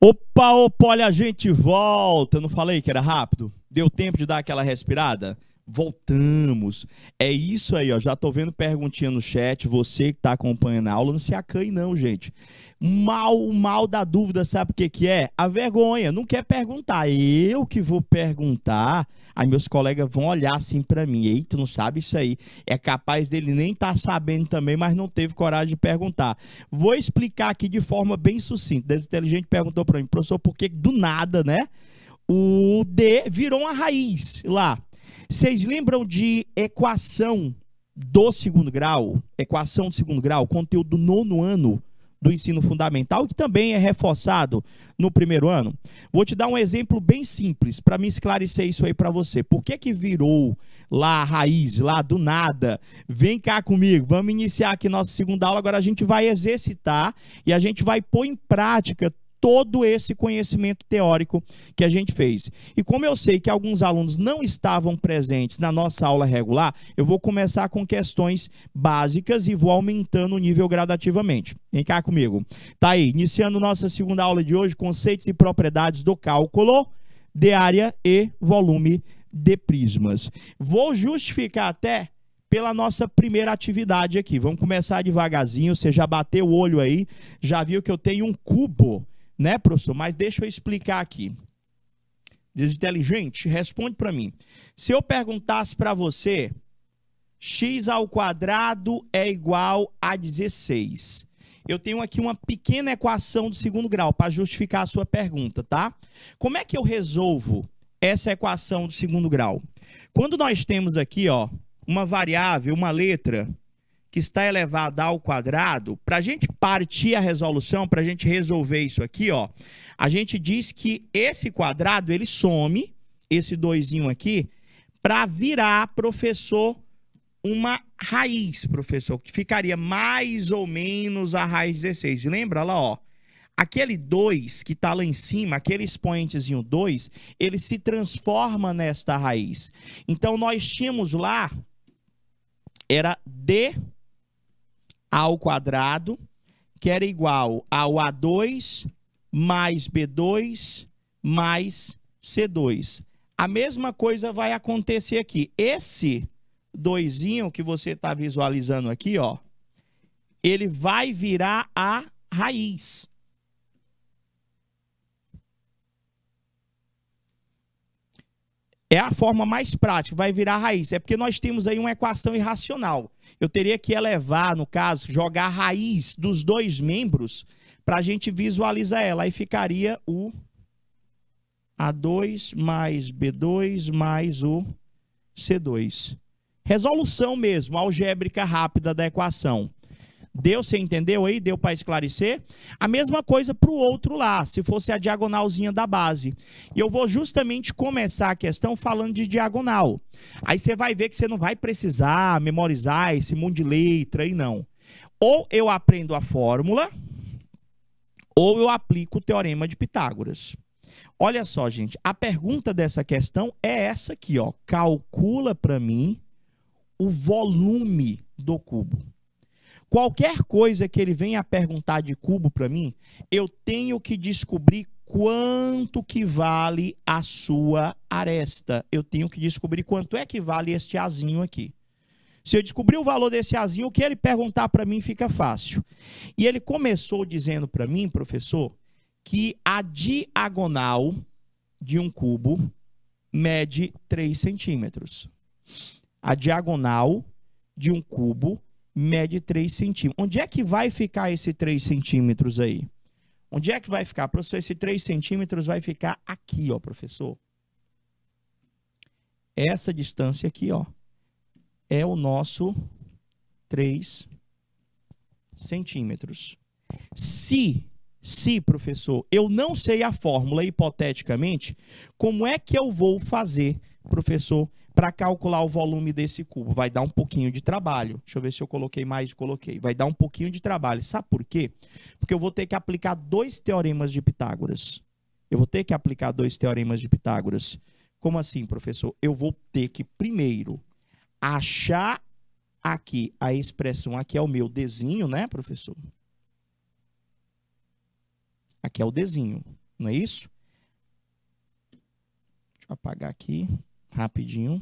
Opa, opa, olha, a gente volta. Eu não falei que era rápido? Deu tempo de dar aquela respirada? Voltamos. É isso aí, ó. Já tô vendo perguntinha no chat. Você que tá acompanhando a aula, não se acanhe, não, gente. Mal, mal da dúvida, sabe o que, que é? A vergonha. Não quer perguntar. Eu que vou perguntar. Aí meus colegas vão olhar assim para mim. Ei, tu não sabe isso aí. É capaz dele nem tá sabendo também, mas não teve coragem de perguntar. Vou explicar aqui de forma bem sucinta. Desinteligente perguntou para mim, professor, por que do nada, né? O D virou uma raiz lá. Vocês lembram de equação do segundo grau? Equação do segundo grau, conteúdo do nono ano do ensino fundamental, que também é reforçado no primeiro ano. Vou te dar um exemplo bem simples para me esclarecer isso aí para você. Por que que virou lá a raiz, lá do nada? Vem cá comigo, vamos iniciar aqui nossa segunda aula. Agora a gente vai exercitar e a gente vai pôr em prática todo esse conhecimento teórico que a gente fez. E como eu sei que alguns alunos não estavam presentes na nossa aula regular, eu vou começar com questões básicas e vou aumentando o nível gradativamente. Vem cá comigo. Tá aí, iniciando nossa segunda aula de hoje, conceitos e propriedades do cálculo de área e volume de prismas. Vou justificar até pela nossa primeira atividade aqui. Vamos começar devagarzinho, você já bateu o olho aí, já viu que eu tenho um cubo né, professor? Mas deixa eu explicar aqui. Desinteligente, responde para mim. Se eu perguntasse para você, x ao quadrado é igual a 16. Eu tenho aqui uma pequena equação do segundo grau para justificar a sua pergunta, tá? Como é que eu resolvo essa equação do segundo grau? Quando nós temos aqui, ó, uma variável, uma letra que está elevada ao quadrado, para a gente partir a resolução, para a gente resolver isso aqui, ó, a gente diz que esse quadrado ele some, esse doisinho aqui, para virar, professor, uma raiz, professor, que ficaria mais ou menos a raiz 16. Lembra lá, ó? Aquele 2 que está lá em cima, aquele expoentezinho 2, ele se transforma nesta raiz. Então, nós tínhamos lá, era D ao quadrado, que era igual ao A2 mais B2 mais C2. A mesma coisa vai acontecer aqui. Esse doisinho que você está visualizando aqui, ó, ele vai virar a raiz. É a forma mais prática, vai virar a raiz. É porque nós temos aí uma equação irracional eu teria que elevar, no caso, jogar a raiz dos dois membros para a gente visualizar ela. Aí ficaria o A2 mais B2 mais o C2. Resolução mesmo, algébrica rápida da equação. Deu, você entendeu aí? Deu para esclarecer? A mesma coisa para o outro lá, se fosse a diagonalzinha da base. E eu vou justamente começar a questão falando de diagonal. Aí você vai ver que você não vai precisar memorizar esse mundo de letra aí, não. Ou eu aprendo a fórmula, ou eu aplico o teorema de Pitágoras. Olha só, gente, a pergunta dessa questão é essa aqui, ó. Calcula para mim o volume do cubo. Qualquer coisa que ele venha perguntar de cubo para mim, eu tenho que descobrir quanto que vale a sua aresta. Eu tenho que descobrir quanto é que vale este azinho aqui. Se eu descobrir o valor desse azinho, o que ele perguntar para mim fica fácil. E ele começou dizendo para mim, professor, que a diagonal de um cubo mede 3 centímetros. A diagonal de um cubo mede 3 centímetros. Onde é que vai ficar esse 3 centímetros aí? Onde é que vai ficar? Professor, esse 3 centímetros vai ficar aqui, ó, professor. Essa distância aqui, ó, é o nosso 3 centímetros. Se, se, professor, eu não sei a fórmula hipoteticamente, como é que eu vou fazer, professor, para calcular o volume desse cubo, vai dar um pouquinho de trabalho. Deixa eu ver se eu coloquei mais, coloquei. Vai dar um pouquinho de trabalho. Sabe por quê? Porque eu vou ter que aplicar dois teoremas de Pitágoras. Eu vou ter que aplicar dois teoremas de Pitágoras. Como assim, professor? Eu vou ter que primeiro achar aqui a expressão, aqui é o meu desenho, né, professor? Aqui é o desenho, não é isso? Deixa eu apagar aqui rapidinho.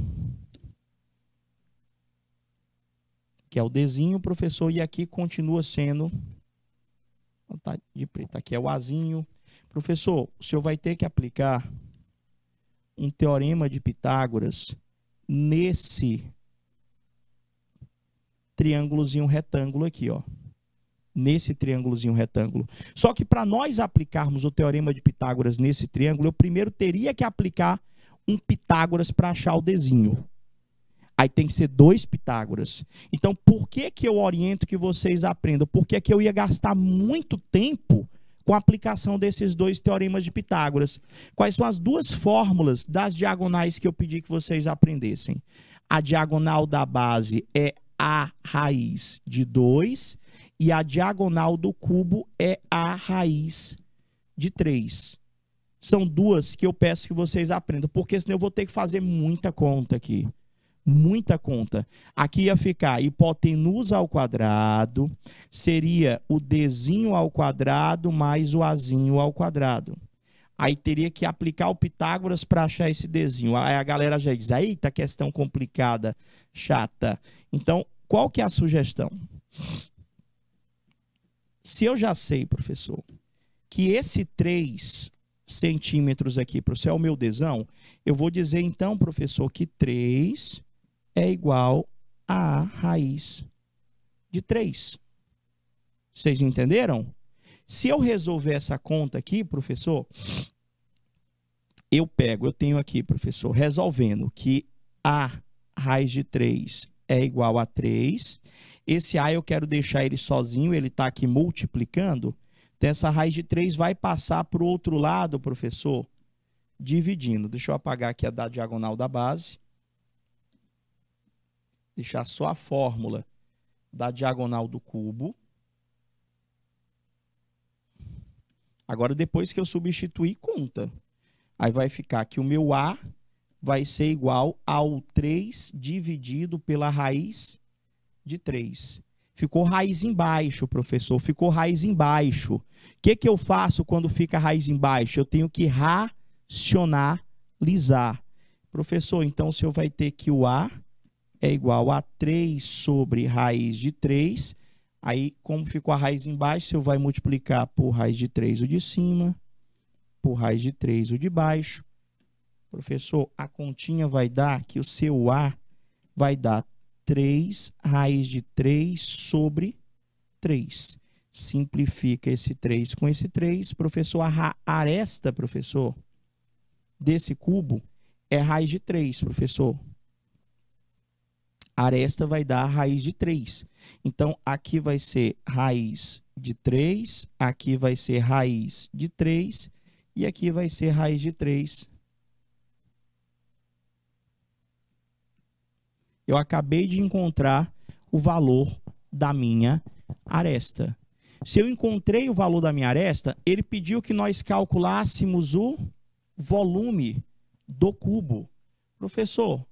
Que é o Dzinho, professor, e aqui continua sendo. Tá de preto, tá aqui é o Azinho. Professor, o senhor vai ter que aplicar um teorema de Pitágoras nesse triângulozinho retângulo aqui, ó. Nesse triângulozinho retângulo. Só que para nós aplicarmos o teorema de Pitágoras nesse triângulo, eu primeiro teria que aplicar um Pitágoras para achar o desenho. Aí tem que ser dois Pitágoras. Então, por que, que eu oriento que vocês aprendam? Porque é que eu ia gastar muito tempo com a aplicação desses dois teoremas de Pitágoras. Quais são as duas fórmulas das diagonais que eu pedi que vocês aprendessem? A diagonal da base é a raiz de 2 e a diagonal do cubo é a raiz de 3 são duas que eu peço que vocês aprendam, porque senão eu vou ter que fazer muita conta aqui. Muita conta. Aqui ia ficar hipotenusa ao quadrado, seria o Dzinho ao quadrado mais o Azinho ao quadrado. Aí teria que aplicar o Pitágoras para achar esse Dzinho. Aí a galera já diz, eita, questão complicada, chata. Então, qual que é a sugestão? Se eu já sei, professor, que esse 3 centímetros aqui para o céu, meu desão, eu vou dizer então, professor, que 3 é igual a raiz de 3. Vocês entenderam? Se eu resolver essa conta aqui, professor, eu pego, eu tenho aqui, professor, resolvendo que a raiz de 3 é igual a 3. Esse a eu quero deixar ele sozinho, ele está aqui multiplicando. Então, essa raiz de 3 vai passar para o outro lado, professor, dividindo. Deixa eu apagar aqui a da diagonal da base. Deixar só a fórmula da diagonal do cubo. Agora, depois que eu substituir, conta. Aí vai ficar que o meu A vai ser igual ao 3 dividido pela raiz de 3. Ficou raiz embaixo, professor, ficou raiz embaixo. O que, que eu faço quando fica raiz embaixo? Eu tenho que racionalizar. Professor, então o senhor vai ter que o A é igual a 3 sobre raiz de 3. Aí, como ficou a raiz embaixo, o vai multiplicar por raiz de 3 o de cima, por raiz de 3 o de baixo. Professor, a continha vai dar que o seu A vai dar 3 raiz de 3 sobre 3. Simplifica esse 3 com esse 3. Professor, a aresta, professor, desse cubo é raiz de 3, professor. A aresta vai dar a raiz de 3. Então, aqui vai ser raiz de 3, aqui vai ser raiz de 3 e aqui vai ser raiz de 3 eu acabei de encontrar o valor da minha aresta. Se eu encontrei o valor da minha aresta, ele pediu que nós calculássemos o volume do cubo. Professor,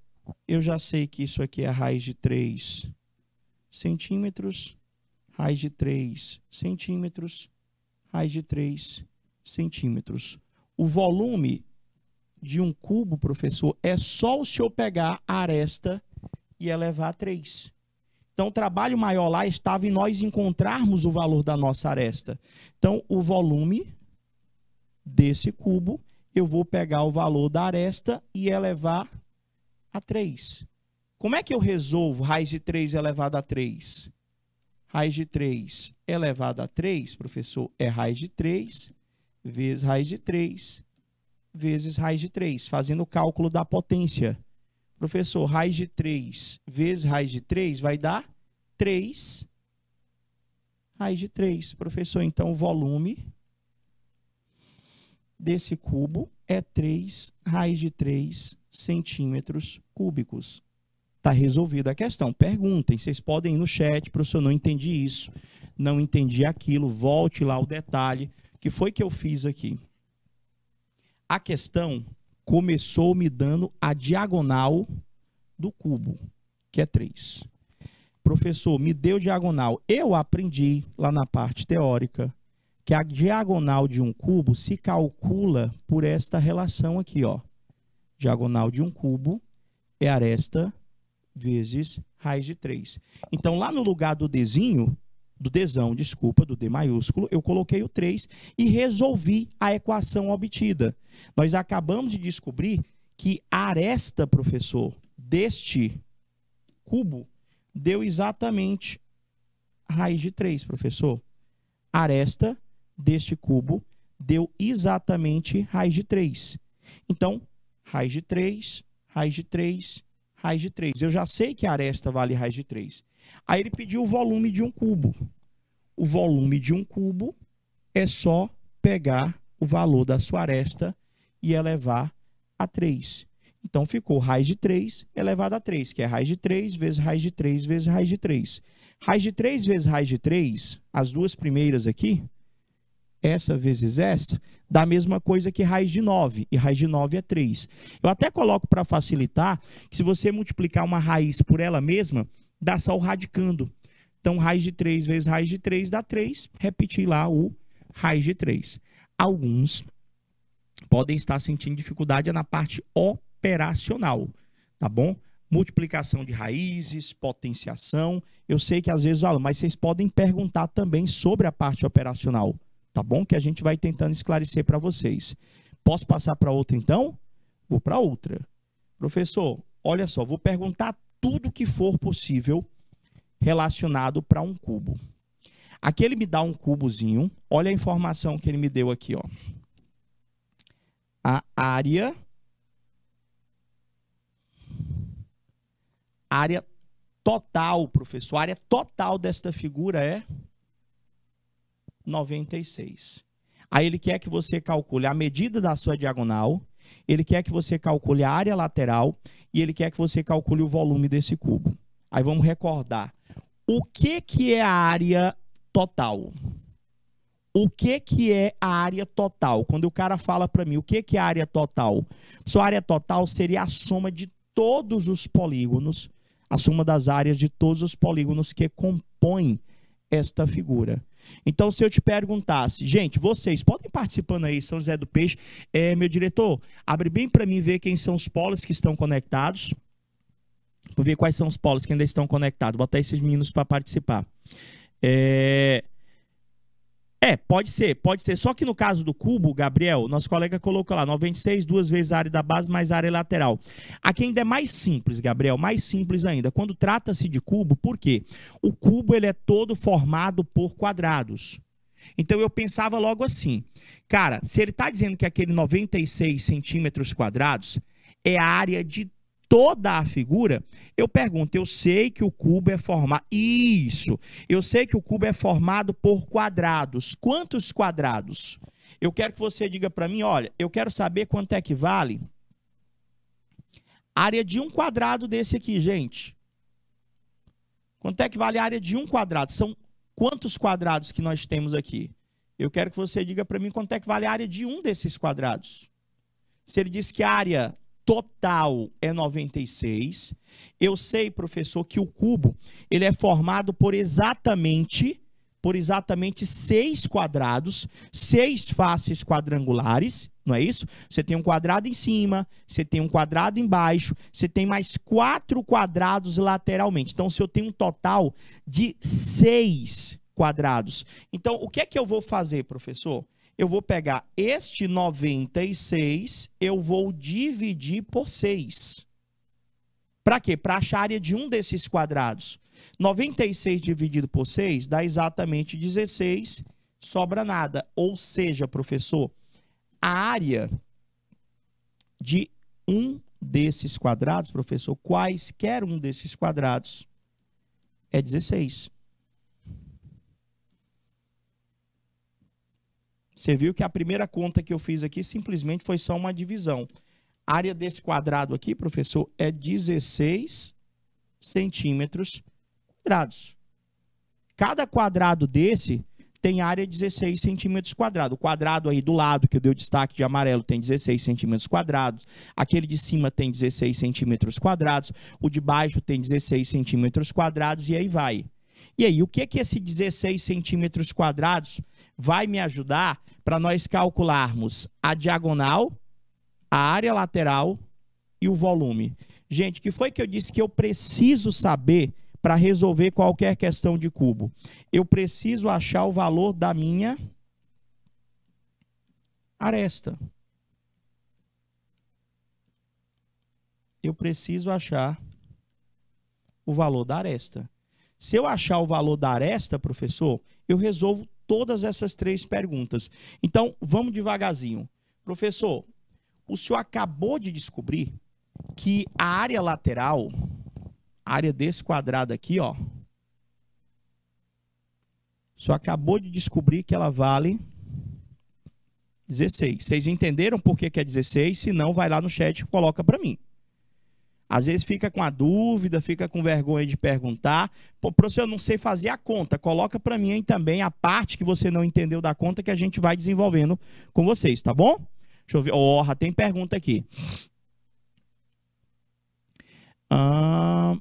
eu já sei que isso aqui é raiz de 3 centímetros, raiz de 3 centímetros, raiz de 3 centímetros. O volume de um cubo, professor, é só o senhor pegar a aresta e elevar é a 3. Então, o trabalho maior lá estava em nós encontrarmos o valor da nossa aresta. Então, o volume desse cubo, eu vou pegar o valor da aresta e elevar é a 3. Como é que eu resolvo raiz de 3 elevado é a 3? Raiz de 3 elevado a 3, professor, é raiz de 3 vezes raiz de 3 vezes raiz de 3, fazendo o cálculo da potência. Professor, raiz de 3 vezes raiz de 3 vai dar 3 raiz de 3. Professor, então o volume desse cubo é 3 raiz de 3 centímetros cúbicos. Está resolvida a questão. Perguntem, vocês podem ir no chat, professor, não entendi isso, não entendi aquilo, volte lá o detalhe, O que foi que eu fiz aqui. A questão começou me dando a diagonal do cubo, que é 3. Professor, me deu diagonal. Eu aprendi lá na parte teórica que a diagonal de um cubo se calcula por esta relação aqui, ó. Diagonal de um cubo é aresta vezes raiz de 3. Então, lá no lugar do desenho, do desão, desculpa, do D maiúsculo, eu coloquei o 3 e resolvi a equação obtida. Nós acabamos de descobrir que a aresta, professor, deste cubo deu exatamente raiz de 3, professor. A aresta deste cubo deu exatamente raiz de 3. Então, raiz de 3, raiz de 3, raiz de 3. Eu já sei que a aresta vale raiz de 3. Aí ele pediu o volume de um cubo. O volume de um cubo é só pegar o valor da sua aresta e elevar a 3. Então ficou raiz de 3 elevado a 3, que é raiz de 3 vezes raiz de 3 vezes raiz de 3. Raiz de 3 vezes raiz de 3, as duas primeiras aqui, essa vezes essa, dá a mesma coisa que raiz de 9, e raiz de 9 é 3. Eu até coloco para facilitar que se você multiplicar uma raiz por ela mesma, dá só o radicando. Então, raiz de 3 vezes raiz de 3 dá 3. Repetir lá o raiz de 3. Alguns podem estar sentindo dificuldade na parte operacional, tá bom? Multiplicação de raízes, potenciação. Eu sei que às vezes, ah, mas vocês podem perguntar também sobre a parte operacional, tá bom? Que a gente vai tentando esclarecer para vocês. Posso passar para outra então? Vou para outra. Professor, olha só, vou perguntar tudo que for possível relacionado para um cubo. Aqui ele me dá um cubozinho. Olha a informação que ele me deu aqui, ó. A área área total, professor, a área total desta figura é 96. Aí ele quer que você calcule a medida da sua diagonal, ele quer que você calcule a área lateral e ele quer que você calcule o volume desse cubo. Aí vamos recordar. O que, que é a área total? O que, que é a área total? Quando o cara fala para mim, o que, que é a área total? Sua área total seria a soma de todos os polígonos, a soma das áreas de todos os polígonos que compõem esta figura. Então, se eu te perguntasse, gente, vocês podem participando aí, São José do Peixe, é, meu diretor, abre bem para mim ver quem são os polos que estão conectados. Vou ver quais são os polos que ainda estão conectados. Botar esses meninos para participar. É, é, pode ser, pode ser. Só que no caso do cubo, Gabriel, nosso colega colocou lá 96, duas vezes a área da base mais a área lateral. Aqui ainda é mais simples, Gabriel, mais simples ainda. Quando trata-se de cubo, por quê? O cubo ele é todo formado por quadrados. Então eu pensava logo assim, cara, se ele está dizendo que aquele 96 centímetros quadrados é a área de toda a figura, eu pergunto, eu sei que o cubo é formado. Isso! Eu sei que o cubo é formado por quadrados. Quantos quadrados? Eu quero que você diga para mim, olha, eu quero saber quanto é que vale a área de um quadrado desse aqui, gente. Quanto é que vale a área de um quadrado? São quantos quadrados que nós temos aqui? Eu quero que você diga para mim quanto é que vale a área de um desses quadrados. Se ele diz que a área total é 96. Eu sei, professor, que o cubo ele é formado por exatamente por exatamente seis quadrados, seis faces quadrangulares, não é isso? Você tem um quadrado em cima, você tem um quadrado embaixo, você tem mais quatro quadrados lateralmente. Então, se eu tenho um total de seis quadrados, então o que é que eu vou fazer, professor? eu vou pegar este 96, eu vou dividir por 6. Para quê? Para achar a área de um desses quadrados. 96 dividido por 6 dá exatamente 16, sobra nada. Ou seja, professor, a área de um desses quadrados, professor, quaisquer um desses quadrados, é 16. Você viu que a primeira conta que eu fiz aqui simplesmente foi só uma divisão. A área desse quadrado aqui, professor, é 16 centímetros quadrados. Cada quadrado desse tem área 16 centímetros quadrados. O quadrado aí do lado, que eu dei o destaque de amarelo, tem 16 centímetros quadrados. Aquele de cima tem 16 centímetros quadrados. O de baixo tem 16 centímetros quadrados e aí vai. E aí, o que que esse 16 centímetros quadrados vai me ajudar para nós calcularmos a diagonal, a área lateral e o volume. Gente, que foi que eu disse que eu preciso saber para resolver qualquer questão de cubo? Eu preciso achar o valor da minha aresta. Eu preciso achar o valor da aresta. Se eu achar o valor da aresta, professor, eu resolvo todas essas três perguntas. Então, vamos devagarzinho. Professor, o senhor acabou de descobrir que a área lateral, a área desse quadrado aqui, ó, o senhor acabou de descobrir que ela vale 16. Vocês entenderam por que, que é 16? Se não, vai lá no chat e coloca para mim. Às vezes fica com a dúvida, fica com vergonha de perguntar. Pô, professor, eu não sei fazer a conta. Coloca para mim aí também a parte que você não entendeu da conta que a gente vai desenvolvendo com vocês, tá bom? Deixa eu ver. Orra, tem pergunta aqui. Ah...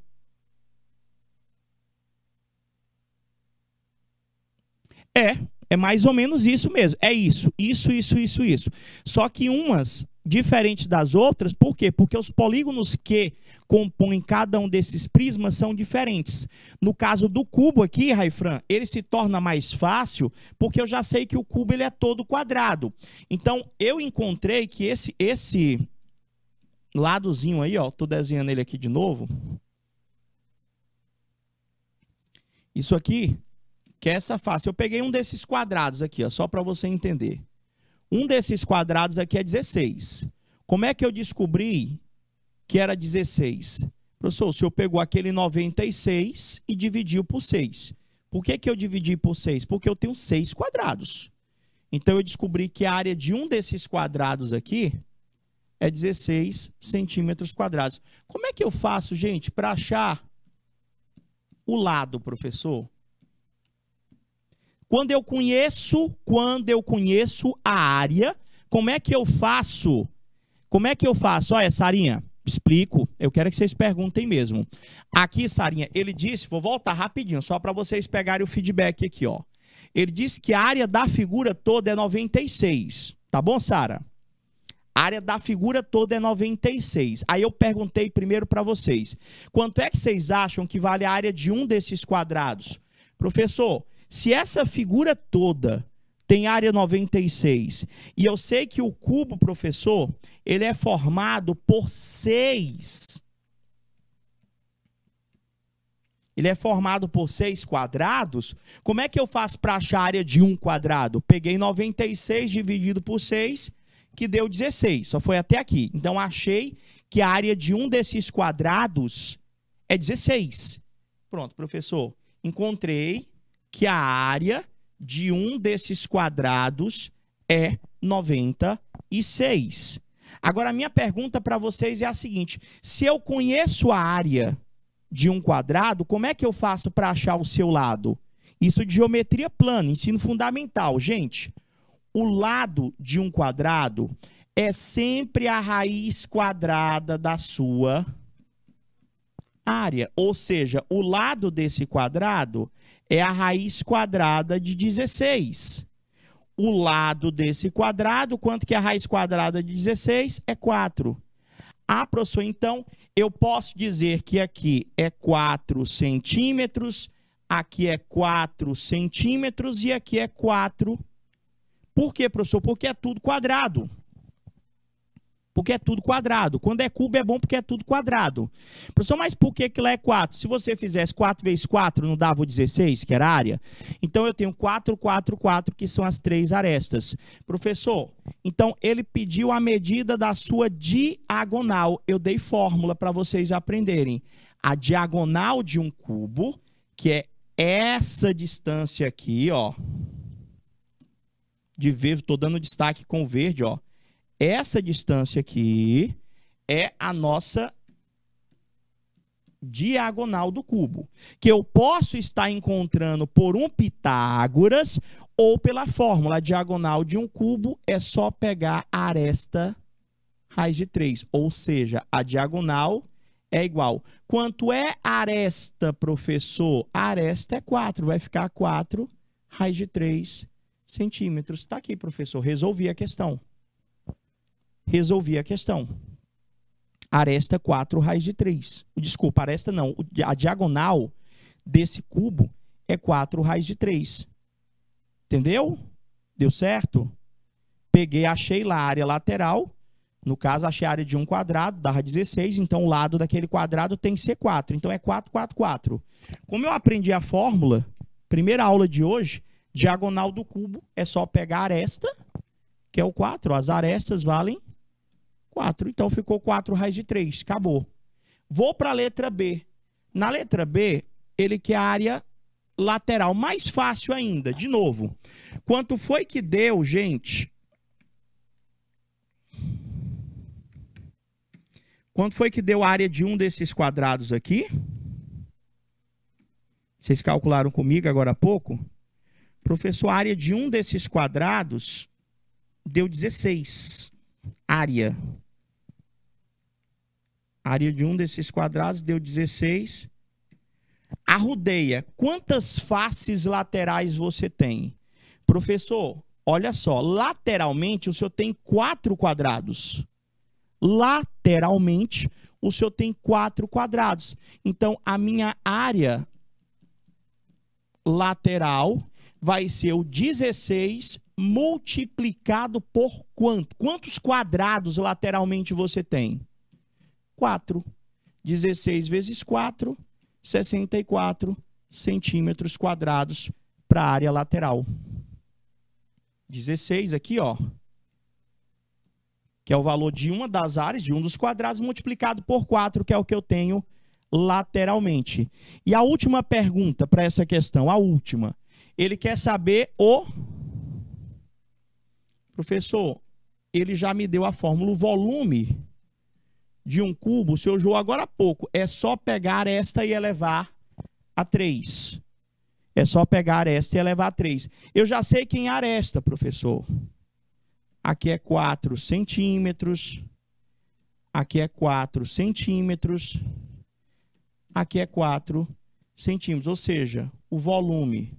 É, é mais ou menos isso mesmo. É isso, isso, isso, isso, isso. Só que umas diferentes das outras, por quê? Porque os polígonos que compõem cada um desses prismas são diferentes. No caso do cubo aqui, Raifran, ele se torna mais fácil porque eu já sei que o cubo ele é todo quadrado. Então, eu encontrei que esse, esse ladozinho aí, ó, tô desenhando ele aqui de novo. Isso aqui, que é essa face. Eu peguei um desses quadrados aqui, ó, só para você entender. Um desses quadrados aqui é 16. Como é que eu descobri que era 16? Professor, o senhor pegou aquele 96 e dividiu por 6. Por que, que eu dividi por 6? Porque eu tenho 6 quadrados. Então, eu descobri que a área de um desses quadrados aqui é 16 centímetros quadrados. Como é que eu faço, gente, para achar o lado, professor? Quando eu conheço, quando eu conheço a área, como é que eu faço? Como é que eu faço? Olha, Sarinha, explico. Eu quero que vocês perguntem mesmo. Aqui, Sarinha, ele disse, vou voltar rapidinho, só para vocês pegarem o feedback aqui, ó. Ele disse que a área da figura toda é 96. Tá bom, Sara? A área da figura toda é 96. Aí eu perguntei primeiro para vocês: quanto é que vocês acham que vale a área de um desses quadrados? Professor, se essa figura toda tem área 96 e eu sei que o cubo, professor, ele é formado por seis. Ele é formado por seis quadrados. Como é que eu faço para achar a área de um quadrado? Peguei 96 dividido por 6, que deu 16. Só foi até aqui. Então, achei que a área de um desses quadrados é 16. Pronto, professor. Encontrei que a área de um desses quadrados é 96. Agora, a minha pergunta para vocês é a seguinte: se eu conheço a área de um quadrado, como é que eu faço para achar o seu lado? Isso é de geometria plana, ensino fundamental. Gente, o lado de um quadrado é sempre a raiz quadrada da sua área. Ou seja, o lado desse quadrado é a raiz quadrada de 16. O lado desse quadrado, quanto que é a raiz quadrada de 16? É 4. Ah, professor, então eu posso dizer que aqui é 4 centímetros, aqui é 4 centímetros e aqui é 4. Por quê, professor? Porque é tudo quadrado. Porque é tudo quadrado. Quando é cubo é bom porque é tudo quadrado. Professor, mas por que lá é 4? Se você fizesse 4 vezes 4, não dava o 16, que era área? Então eu tenho 4, 4, 4, que são as três arestas. Professor, então ele pediu a medida da sua diagonal. Eu dei fórmula para vocês aprenderem. A diagonal de um cubo, que é essa distância aqui, ó. De ver, estou dando destaque com verde, ó essa distância aqui é a nossa diagonal do cubo, que eu posso estar encontrando por um Pitágoras ou pela fórmula diagonal de um cubo, é só pegar a aresta raiz de 3, ou seja, a diagonal é igual. Quanto é aresta, professor? A aresta é 4, vai ficar 4 raiz de 3 centímetros. Está aqui, professor, resolvi a questão resolvi a questão. Aresta 4, raiz de 3. Desculpa, aresta não. A diagonal desse cubo é 4 raiz de 3. Entendeu? Deu certo? Peguei, achei lá a área lateral. No caso, achei a área de um quadrado, dava 16. Então, o lado daquele quadrado tem que ser 4. Então, é 4, 4, 4. Como eu aprendi a fórmula, primeira aula de hoje, diagonal do cubo é só pegar a aresta, que é o 4. As arestas valem 4. Então ficou 4 raiz de 3. Acabou. Vou para a letra B. Na letra B, ele quer a área lateral. Mais fácil ainda, de novo. Quanto foi que deu, gente? Quanto foi que deu a área de um desses quadrados aqui? Vocês calcularam comigo agora há pouco? Professor, a área de um desses quadrados deu 16. Área. A área de um desses quadrados deu 16. Arrudeia. Quantas faces laterais você tem? Professor, olha só. Lateralmente, o senhor tem quatro quadrados. Lateralmente, o senhor tem quatro quadrados. Então, a minha área lateral vai ser o 16 multiplicado por quanto? Quantos quadrados lateralmente você tem? 4. 16 vezes 4, 64 centímetros quadrados para a área lateral. 16 aqui, ó, que é o valor de uma das áreas, de um dos quadrados, multiplicado por 4, que é o que eu tenho lateralmente. E a última pergunta para essa questão, a última. Ele quer saber o... Professor, ele já me deu a fórmula, o volume de um cubo, se eu usou agora há pouco, é só pegar esta e elevar a 3. É só pegar esta e elevar a 3. Eu já sei quem em aresta, professor. Aqui é 4 centímetros. Aqui é 4 centímetros. Aqui é 4 centímetros. Ou seja, o volume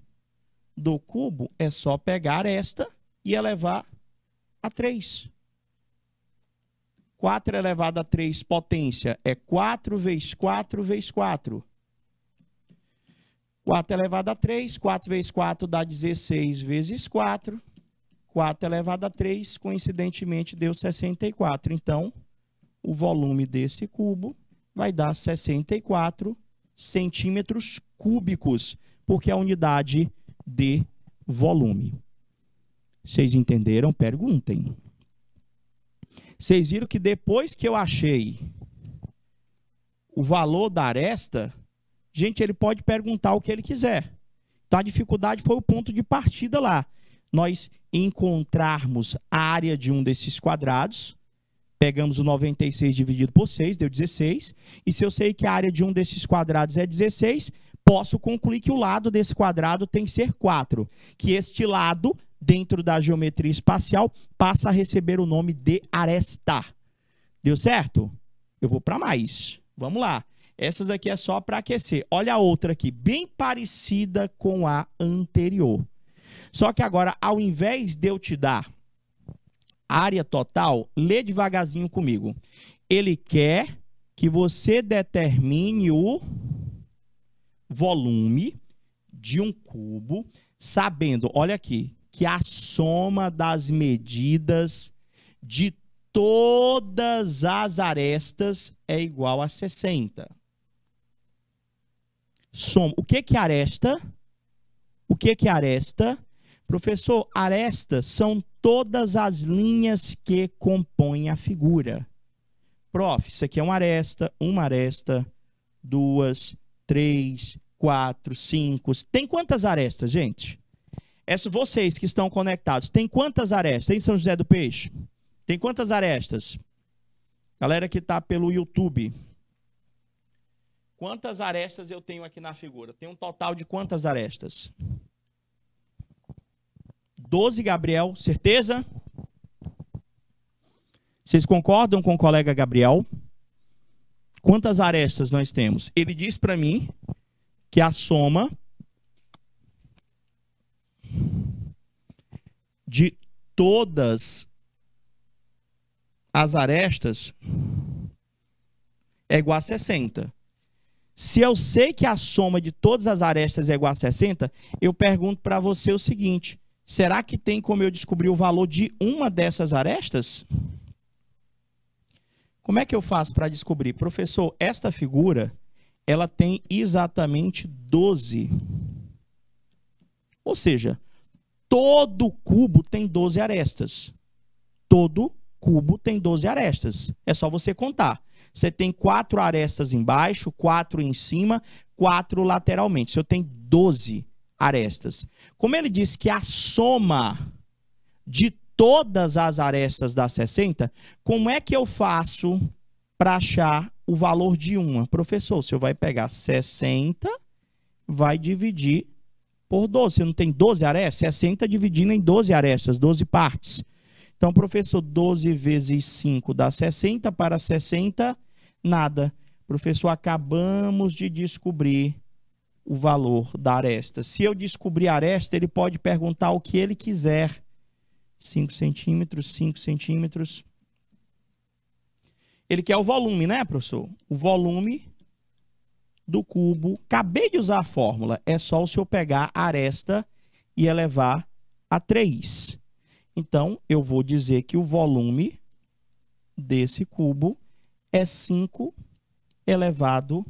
do cubo é só pegar esta e elevar a 3. 4 elevado a 3 potência é 4 vezes 4 vezes 4. 4 elevado a 3, 4 vezes 4 dá 16 vezes 4. 4 elevado a 3, coincidentemente, deu 64. Então, o volume desse cubo vai dar 64 centímetros cúbicos, porque é a unidade de volume. Vocês entenderam? Perguntem. Vocês viram que depois que eu achei o valor da aresta, gente, ele pode perguntar o que ele quiser. Então a dificuldade foi o ponto de partida lá. Nós encontrarmos a área de um desses quadrados, pegamos o 96 dividido por 6, deu 16, e se eu sei que a área de um desses quadrados é 16, posso concluir que o lado desse quadrado tem que ser 4, que este lado dentro da geometria espacial, passa a receber o nome de aresta. Deu certo? Eu vou para mais. Vamos lá. Essas aqui é só para aquecer. Olha a outra aqui, bem parecida com a anterior. Só que agora, ao invés de eu te dar área total, lê devagarzinho comigo. Ele quer que você determine o volume de um cubo, sabendo, olha aqui, que é a soma das medidas de todas as arestas é igual a 60. Soma. O que que é aresta? O que que é aresta? Professor, arestas são todas as linhas que compõem a figura. Prof, isso aqui é uma aresta, uma aresta, duas, três, quatro, cinco. Tem quantas arestas, gente? Essa, é vocês que estão conectados, tem quantas arestas? Tem São José do Peixe? Tem quantas arestas? Galera que está pelo YouTube. Quantas arestas eu tenho aqui na figura? Tem um total de quantas arestas? 12, Gabriel, certeza? Vocês concordam com o colega Gabriel? Quantas arestas nós temos? Ele diz para mim que a soma de todas as arestas é igual a 60. Se eu sei que a soma de todas as arestas é igual a 60, eu pergunto para você o seguinte: será que tem como eu descobrir o valor de uma dessas arestas? Como é que eu faço para descobrir? Professor, esta figura ela tem exatamente 12. Ou seja, Todo cubo tem 12 arestas. Todo cubo tem 12 arestas. É só você contar. Você tem quatro arestas embaixo, quatro em cima, quatro lateralmente. Você tem 12 arestas. Como ele disse que a soma de todas as arestas dá 60, como é que eu faço para achar o valor de uma? Professor, você vai pegar 60, vai dividir por 12. Você não tem 12 arestas? 60 dividindo em 12 arestas, 12 partes. Então, professor, 12 vezes 5 dá 60 para 60, nada. Professor, acabamos de descobrir o valor da aresta. Se eu descobrir a aresta, ele pode perguntar o que ele quiser. 5 centímetros, 5 centímetros. Ele quer o volume, né, professor? O volume do cubo. Acabei de usar a fórmula. É só o senhor pegar a aresta e elevar a 3. Então, eu vou dizer que o volume desse cubo é 5 elevado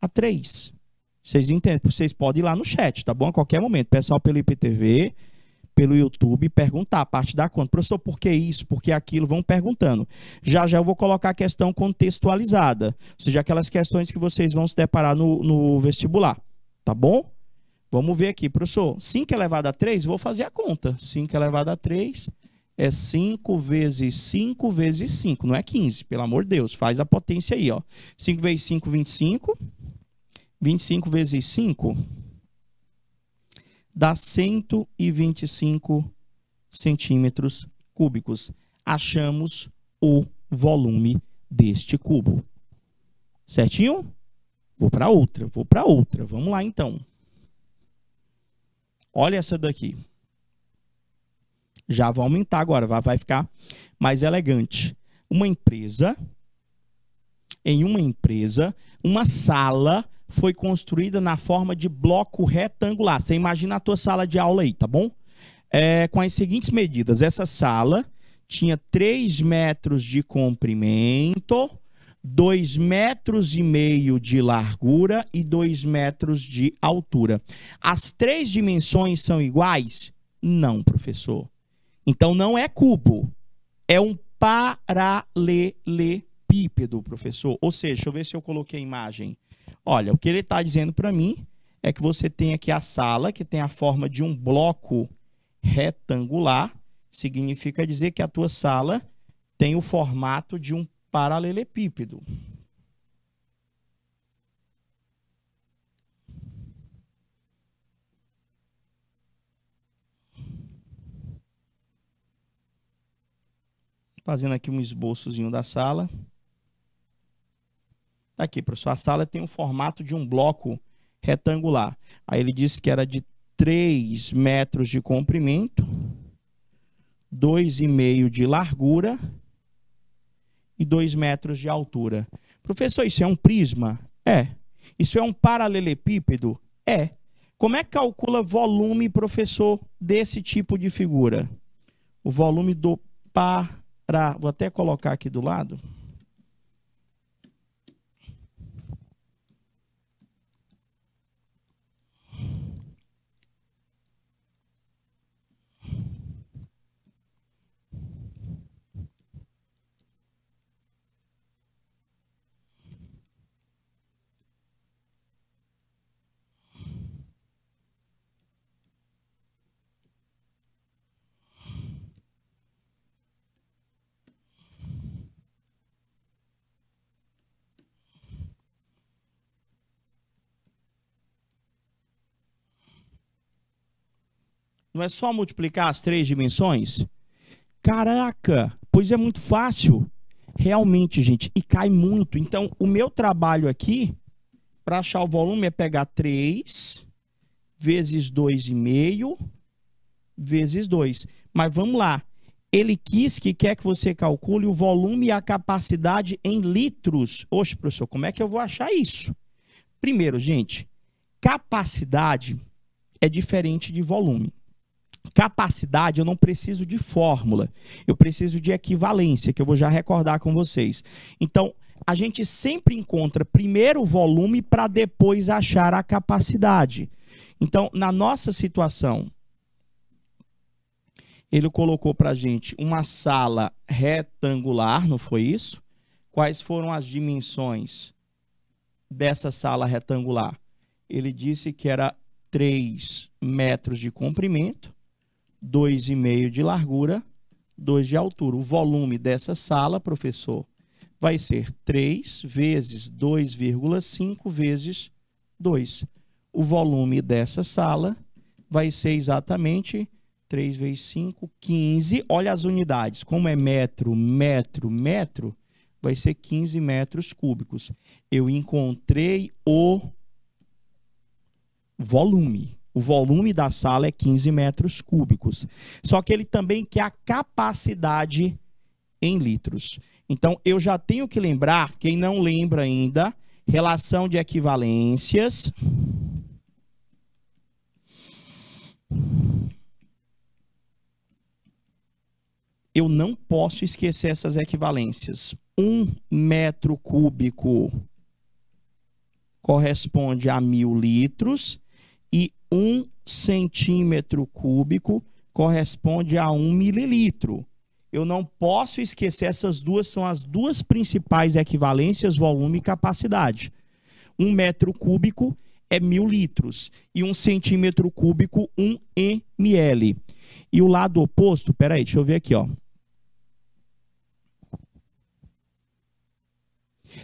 a 3. Vocês entendem? Vocês podem ir lá no chat, tá bom? A qualquer momento. Pessoal pelo IPTV, pelo YouTube perguntar, a parte da conta. Professor, por que isso? Por que aquilo? Vão perguntando. Já já eu vou colocar a questão contextualizada, ou seja, aquelas questões que vocês vão se deparar no, no vestibular, tá bom? Vamos ver aqui, professor. 5 elevado a 3, vou fazer a conta. 5 elevado a 3 é 5 vezes 5 vezes 5, não é 15, pelo amor de Deus. Faz a potência aí, ó. 5 vezes 5, 25. 25 vezes 5, dá 125 centímetros cúbicos. Achamos o volume deste cubo. Certinho? Vou para outra, vou para outra. Vamos lá então. Olha essa daqui. Já vou aumentar agora, vai ficar mais elegante. Uma empresa, em uma empresa, uma sala foi construída na forma de bloco retangular. Você imagina a tua sala de aula aí, tá bom? É, com as seguintes medidas. Essa sala tinha 3 metros de comprimento, 2 metros e meio de largura e 2 metros de altura. As três dimensões são iguais? Não, professor. Então não é cubo, é um paralelepípedo, professor. Ou seja, deixa eu ver se eu coloquei a imagem. Olha, o que ele está dizendo para mim é que você tem aqui a sala, que tem a forma de um bloco retangular, significa dizer que a tua sala tem o formato de um paralelepípedo. Fazendo aqui um esboçozinho da sala. Está aqui, professor. A sala tem o um formato de um bloco retangular. Aí ele disse que era de 3 metros de comprimento, 2,5 de largura e 2 metros de altura. Professor, isso é um prisma? É. Isso é um paralelepípedo? É. Como é que calcula volume, professor, desse tipo de figura? O volume do para. Vou até colocar aqui do lado. Não é só multiplicar as três dimensões? Caraca, pois é muito fácil. Realmente, gente, e cai muito. Então, o meu trabalho aqui, para achar o volume, é pegar 3 vezes 2,5 vezes 2. Mas vamos lá. Ele quis que quer que você calcule o volume e a capacidade em litros. Oxe, professor, como é que eu vou achar isso? Primeiro, gente, capacidade é diferente de volume. Capacidade, eu não preciso de fórmula, eu preciso de equivalência, que eu vou já recordar com vocês. Então, a gente sempre encontra primeiro o volume para depois achar a capacidade. Então, na nossa situação, ele colocou para a gente uma sala retangular, não foi isso? Quais foram as dimensões dessa sala retangular? Ele disse que era 3 metros de comprimento 2,5 de largura, 2 de altura. O volume dessa sala, professor, vai ser 3 vezes 2,5 vezes 2. O volume dessa sala vai ser exatamente 3 vezes 5, 15. Olha as unidades, como é metro, metro, metro, vai ser 15 metros cúbicos. Eu encontrei o volume. O volume da sala é 15 metros cúbicos. Só que ele também quer a capacidade em litros. Então, eu já tenho que lembrar, quem não lembra ainda, relação de equivalências. Eu não posso esquecer essas equivalências. Um metro cúbico corresponde a mil litros e um centímetro cúbico corresponde a um mililitro. Eu não posso esquecer, essas duas são as duas principais equivalências, volume e capacidade. Um metro cúbico é mil litros e um centímetro cúbico, um ml. E o lado oposto, peraí, deixa eu ver aqui, ó.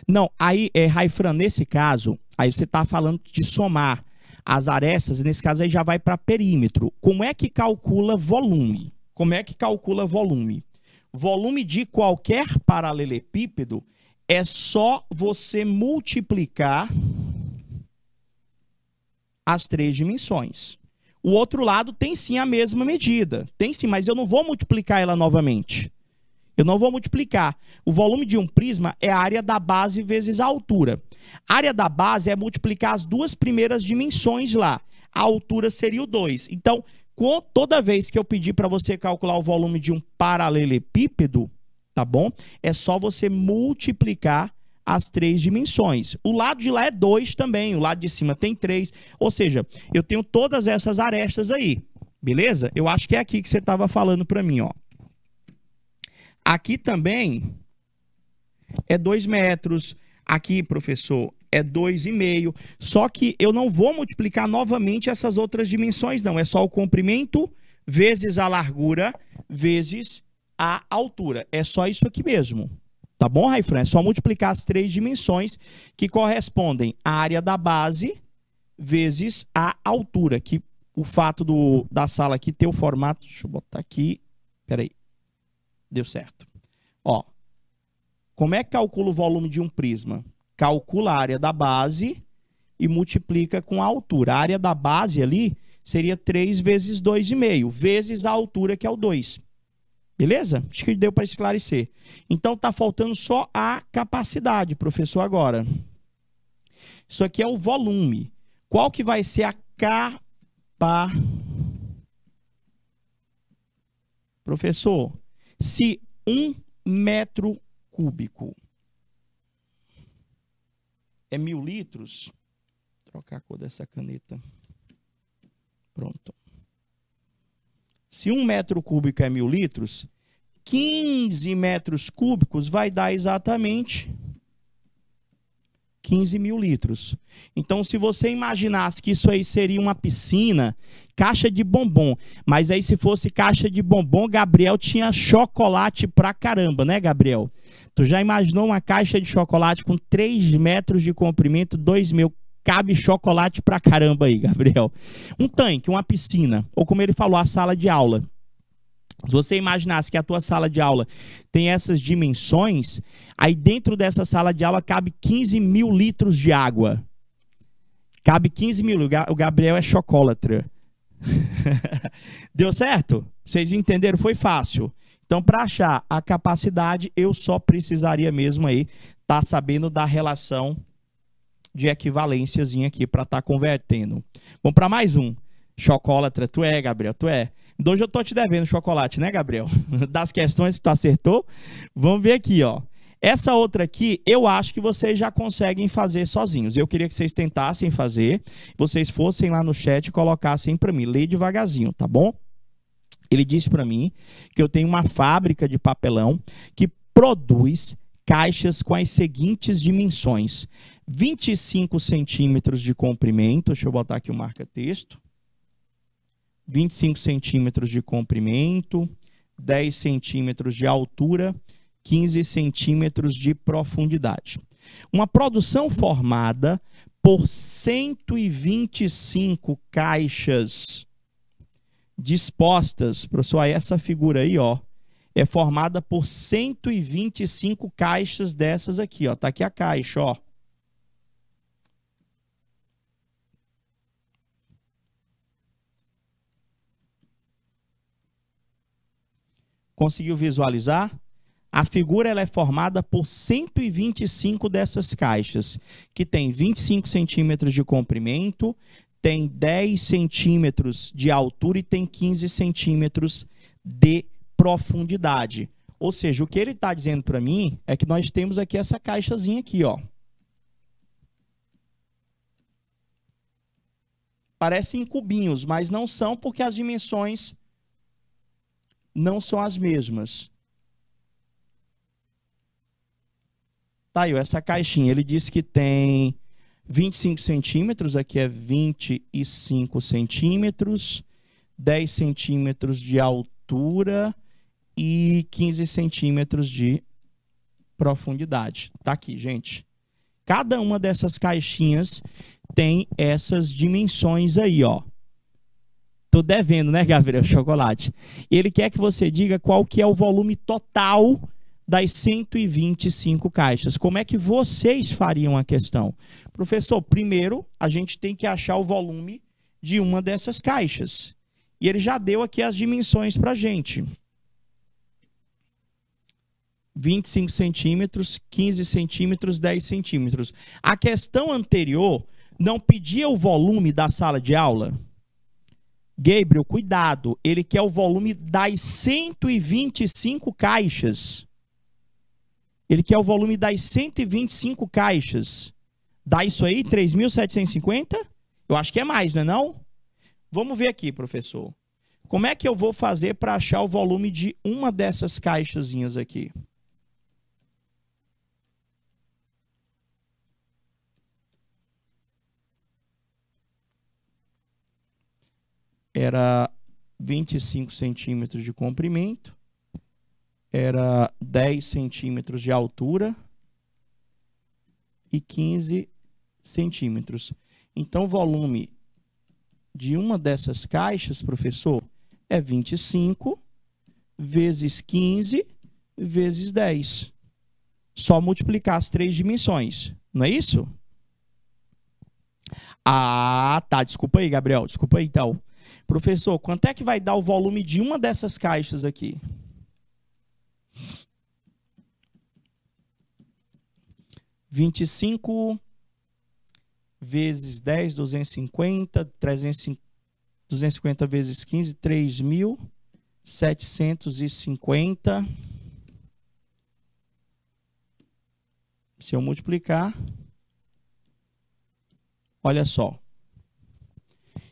Não, aí, é, Raifran, nesse caso, aí você está falando de somar as arestas, nesse caso aí já vai para perímetro. Como é que calcula volume? Como é que calcula volume? Volume de qualquer paralelepípedo é só você multiplicar as três dimensões. O outro lado tem sim a mesma medida. Tem sim, mas eu não vou multiplicar ela novamente. Eu não vou multiplicar. O volume de um prisma é a área da base vezes a altura área da base é multiplicar as duas primeiras dimensões lá. A altura seria o 2. Então, toda vez que eu pedir para você calcular o volume de um paralelepípedo, tá bom? É só você multiplicar as três dimensões. O lado de lá é 2 também, o lado de cima tem 3. Ou seja, eu tenho todas essas arestas aí, beleza? Eu acho que é aqui que você estava falando para mim, ó. Aqui também é 2 metros. Aqui, professor, é 2,5. Só que eu não vou multiplicar novamente essas outras dimensões, não. É só o comprimento vezes a largura vezes a altura. É só isso aqui mesmo. Tá bom, Raifran? É só multiplicar as três dimensões que correspondem à área da base vezes a altura, que o fato do, da sala aqui ter o formato... Deixa eu botar aqui. Peraí. Deu certo. Ó, como é que calcula o volume de um prisma? calcula a área da base e multiplica com a altura. A área da base ali seria 3 vezes 2,5, vezes a altura que é o 2. Beleza? Acho que deu para esclarecer. Então está faltando só a capacidade, professor, agora. Isso aqui é o volume. Qual que vai ser a capa? Professor, se um metro cúbico é mil litros. Vou trocar a cor dessa caneta. Pronto. Se um metro cúbico é mil litros, 15 metros cúbicos vai dar exatamente 15 mil litros. Então, se você imaginasse que isso aí seria uma piscina, caixa de bombom, mas aí se fosse caixa de bombom, Gabriel tinha chocolate pra caramba, né, Gabriel? Tu já imaginou uma caixa de chocolate com 3 metros de comprimento, 2 mil cabe chocolate pra caramba aí, Gabriel. Um tanque, uma piscina, ou como ele falou, a sala de aula. Se você imaginasse que a tua sala de aula tem essas dimensões, aí dentro dessa sala de aula cabe 15 mil litros de água. Cabe 15 mil. O Gabriel é chocólatra. Deu certo? Vocês entenderam? Foi fácil. Então, para achar a capacidade, eu só precisaria mesmo aí estar tá sabendo da relação de equivalênciazinha aqui para estar tá convertendo. Vamos para mais um. Chocólatra, tu é, Gabriel, tu é. Então eu estou te devendo chocolate, né, Gabriel? Das questões que tu acertou. Vamos ver aqui, ó. Essa outra aqui, eu acho que vocês já conseguem fazer sozinhos. Eu queria que vocês tentassem fazer, vocês fossem lá no chat e colocassem para mim. Lê devagarzinho, tá bom? Ele disse para mim que eu tenho uma fábrica de papelão que produz caixas com as seguintes dimensões: 25 centímetros de comprimento, deixa eu botar aqui o marca-texto, 25 centímetros de comprimento, 10 centímetros de altura, 15 centímetros de profundidade. Uma produção formada por 125 caixas dispostas, professor, essa figura aí, ó, é formada por 125 caixas dessas aqui, ó. Tá aqui a caixa, ó. Conseguiu visualizar? A figura ela é formada por 125 dessas caixas, que tem 25 centímetros de comprimento, tem 10 centímetros de altura e tem 15 centímetros de profundidade. Ou seja, o que ele está dizendo para mim é que nós temos aqui essa caixazinha aqui, ó. Parecem cubinhos, mas não são porque as dimensões não são as mesmas. Tá aí, essa caixinha, ele disse que tem 25 centímetros, aqui é 25 centímetros, 10 centímetros de altura e 15 centímetros de profundidade. Tá aqui, gente. Cada uma dessas caixinhas tem essas dimensões aí, ó. Tô devendo, né, Gabriel? Chocolate. Ele quer que você diga qual que é o volume total das 125 caixas. Como é que vocês fariam a questão? Professor, primeiro a gente tem que achar o volume de uma dessas caixas. E ele já deu aqui as dimensões para a gente. 25 centímetros, 15 centímetros, 10 centímetros. A questão anterior não pedia o volume da sala de aula? Gabriel, cuidado, ele quer o volume das 125 caixas. Ele quer o volume das 125 caixas. Dá isso aí, 3.750? Eu acho que é mais, não é não? Vamos ver aqui, professor. Como é que eu vou fazer para achar o volume de uma dessas caixazinhas aqui? era 25 centímetros de comprimento, era 10 centímetros de altura e 15 centímetros. Então, o volume de uma dessas caixas, professor, é 25 vezes 15 vezes 10. Só multiplicar as três dimensões, não é isso? Ah, tá. Desculpa aí, Gabriel. Desculpa aí, tal. Então. Professor, quanto é que vai dar o volume de uma dessas caixas aqui? Vinte e cinco vezes 10, 250, e 250 vezes 15, 3.750. Se eu multiplicar, olha só,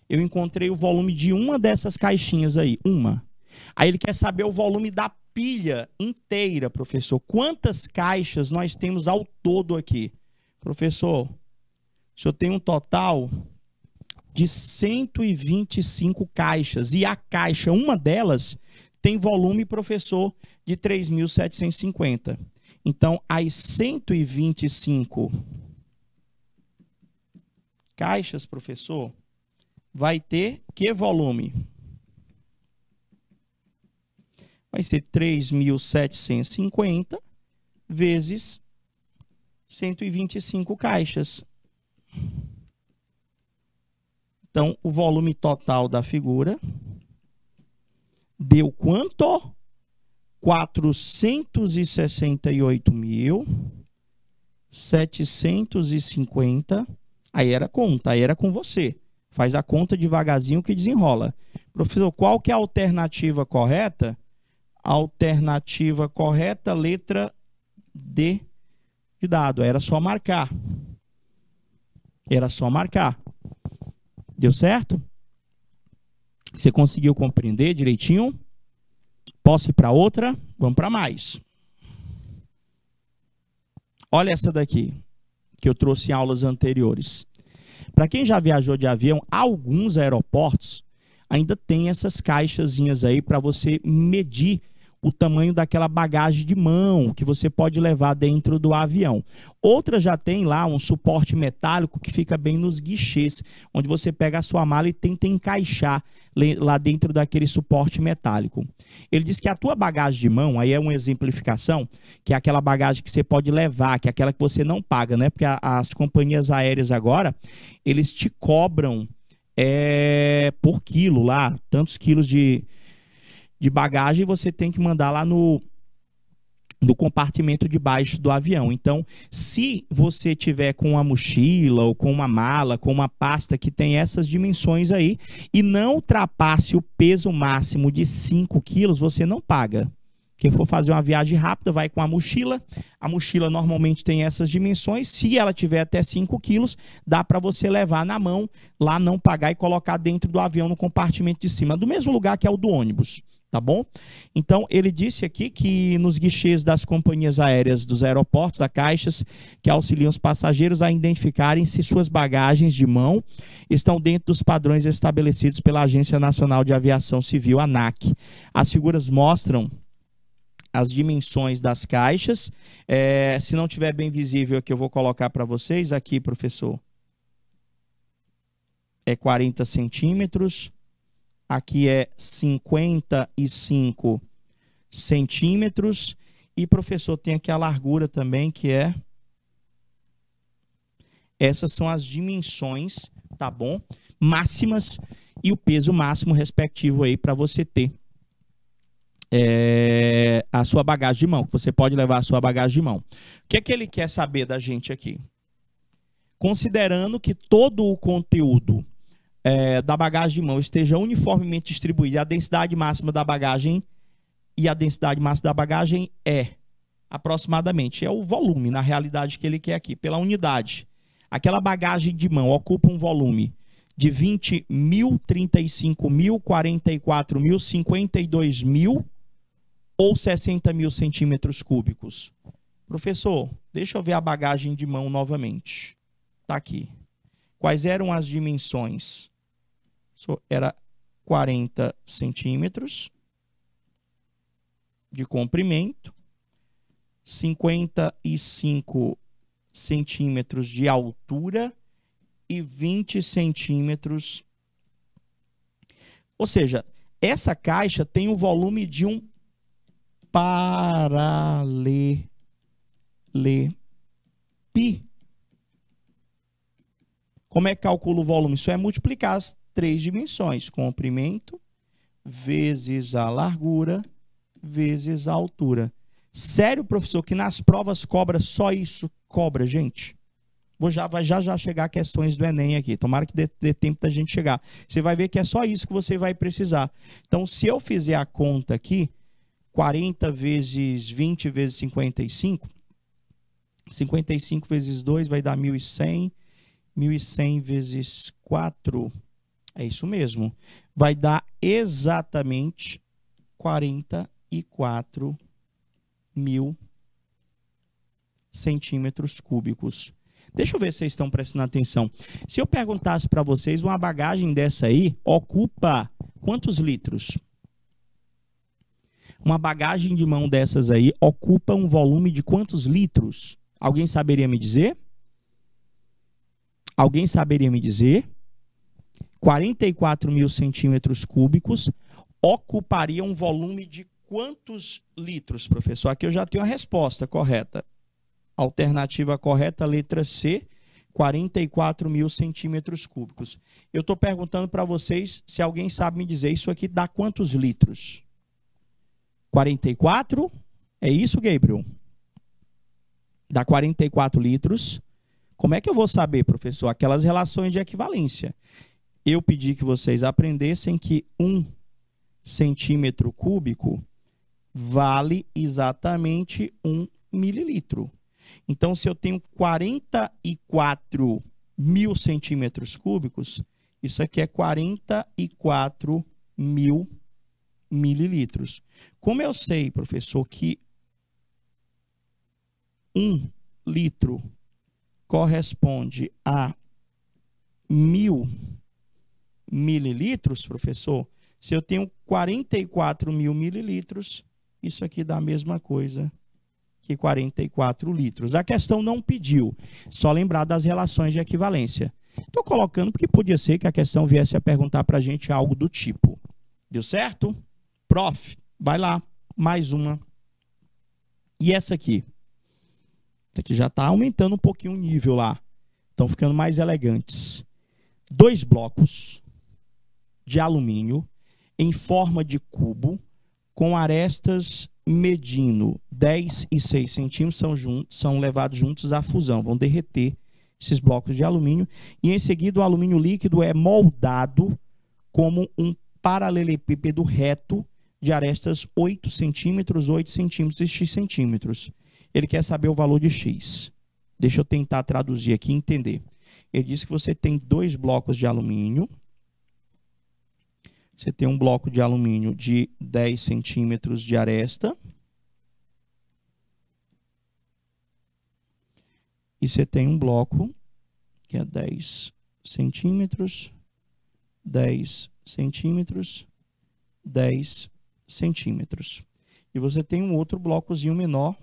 eu encontrei o volume de uma dessas caixinhas aí, uma. Aí ele quer saber o volume da pilha inteira, professor. Quantas caixas nós temos ao todo aqui? Professor, o tenho um total de 125 caixas. E a caixa, uma delas, tem volume, professor, de 3.750. Então, as 125 caixas, professor, vai ter que volume? Vai ser 3.750 vezes 125 caixas. Então, o volume total da figura deu quanto? 468.750. Aí era conta, aí era com você. Faz a conta devagarzinho que desenrola. Professor, qual que é a alternativa correta? Alternativa correta, letra D de dado. Era só marcar. Era só marcar. Deu certo? Você conseguiu compreender direitinho? Posso ir para outra? Vamos para mais. Olha essa daqui, que eu trouxe em aulas anteriores. Para quem já viajou de avião, alguns aeroportos ainda tem essas caixazinhas aí para você medir o tamanho daquela bagagem de mão que você pode levar dentro do avião. Outra já tem lá um suporte metálico que fica bem nos guichês, onde você pega a sua mala e tenta encaixar lá dentro daquele suporte metálico. Ele diz que a tua bagagem de mão, aí é uma exemplificação, que é aquela bagagem que você pode levar, que é aquela que você não paga, né? Porque as companhias aéreas agora, eles te cobram é, por quilo lá, tantos quilos de, de bagagem, você tem que mandar lá no, no compartimento de baixo do avião. Então, se você tiver com uma mochila ou com uma mala, com uma pasta que tem essas dimensões aí e não ultrapasse o peso máximo de 5 quilos, você não paga. Quem for fazer uma viagem rápida vai com a mochila. A mochila normalmente tem essas dimensões. Se ela tiver até 5 quilos, dá para você levar na mão, lá não pagar e colocar dentro do avião no compartimento de cima, do mesmo lugar que é o do ônibus tá bom? Então, ele disse aqui que nos guichês das companhias aéreas dos aeroportos há caixas que auxiliam os passageiros a identificarem se suas bagagens de mão estão dentro dos padrões estabelecidos pela Agência Nacional de Aviação Civil, ANAC. As figuras mostram as dimensões das caixas. É, se não tiver bem visível aqui, eu vou colocar para vocês. Aqui, professor, é 40 centímetros aqui é 55 centímetros. E, professor, tem aqui a largura também, que é... Essas são as dimensões, tá bom? Máximas e o peso máximo respectivo aí para você ter é, a sua bagagem de mão, que você pode levar a sua bagagem de mão. O que é que ele quer saber da gente aqui? Considerando que todo o conteúdo é, da bagagem de mão esteja uniformemente distribuída, a densidade máxima da bagagem e a densidade máxima da bagagem é aproximadamente, é o volume na realidade que ele quer aqui, pela unidade. Aquela bagagem de mão ocupa um volume de 20 mil, 35 mil, 44 mil, 52 mil ou 60 mil centímetros cúbicos. Professor, deixa eu ver a bagagem de mão novamente. Está aqui. Quais eram as dimensões? era 40 centímetros de comprimento, 55 centímetros de altura e 20 centímetros. Ou seja, essa caixa tem o volume de um paralelepípedo. Como é que calcula o volume? Isso é multiplicar as três dimensões: comprimento, vezes a largura, vezes a altura. Sério, professor, que nas provas cobra só isso? Cobra, gente. Vou já, vai já já chegar questões do Enem aqui. Tomara que dê, dê tempo da gente chegar. Você vai ver que é só isso que você vai precisar. Então, se eu fizer a conta aqui, 40 vezes 20 vezes 55, 55 vezes 2 vai dar 1.100. 1.100 vezes 4 é isso mesmo. Vai dar exatamente 44 mil centímetros cúbicos. Deixa eu ver se vocês estão prestando atenção. Se eu perguntasse para vocês, uma bagagem dessa aí ocupa quantos litros? Uma bagagem de mão dessas aí ocupa um volume de quantos litros? Alguém saberia me dizer? Alguém saberia me dizer? 44 mil centímetros cúbicos ocuparia um volume de quantos litros, professor? Aqui eu já tenho a resposta correta. Alternativa correta, letra C, 44 mil centímetros cúbicos. Eu estou perguntando para vocês se alguém sabe me dizer isso aqui dá quantos litros? 44? É isso, Gabriel? Dá 44 litros. Como é que eu vou saber, professor? Aquelas relações de equivalência eu pedi que vocês aprendessem que um centímetro cúbico vale exatamente um mililitro. Então, se eu tenho 44 mil centímetros cúbicos, isso aqui é 44 mil mililitros. Como eu sei, professor, que um litro corresponde a mil mililitros, professor, se eu tenho 44 mil mililitros, isso aqui dá a mesma coisa que 44 litros. A questão não pediu, só lembrar das relações de equivalência. Estou colocando porque podia ser que a questão viesse a perguntar para a gente algo do tipo. Deu certo? Prof, vai lá, mais uma. E essa aqui? Essa aqui já está aumentando um pouquinho o nível lá. Estão ficando mais elegantes. Dois blocos de alumínio em forma de cubo com arestas medindo 10 e 6 centímetros são, juntos, são levados juntos à fusão, vão derreter esses blocos de alumínio e em seguida o alumínio líquido é moldado como um paralelepípedo reto de arestas 8 centímetros, 8 centímetros e x centímetros. Ele quer saber o valor de x. Deixa eu tentar traduzir aqui e entender. Ele diz que você tem dois blocos de alumínio você tem um bloco de alumínio de 10 centímetros de aresta. E você tem um bloco que é 10 centímetros, 10 centímetros, 10 centímetros. E você tem um outro blocozinho menor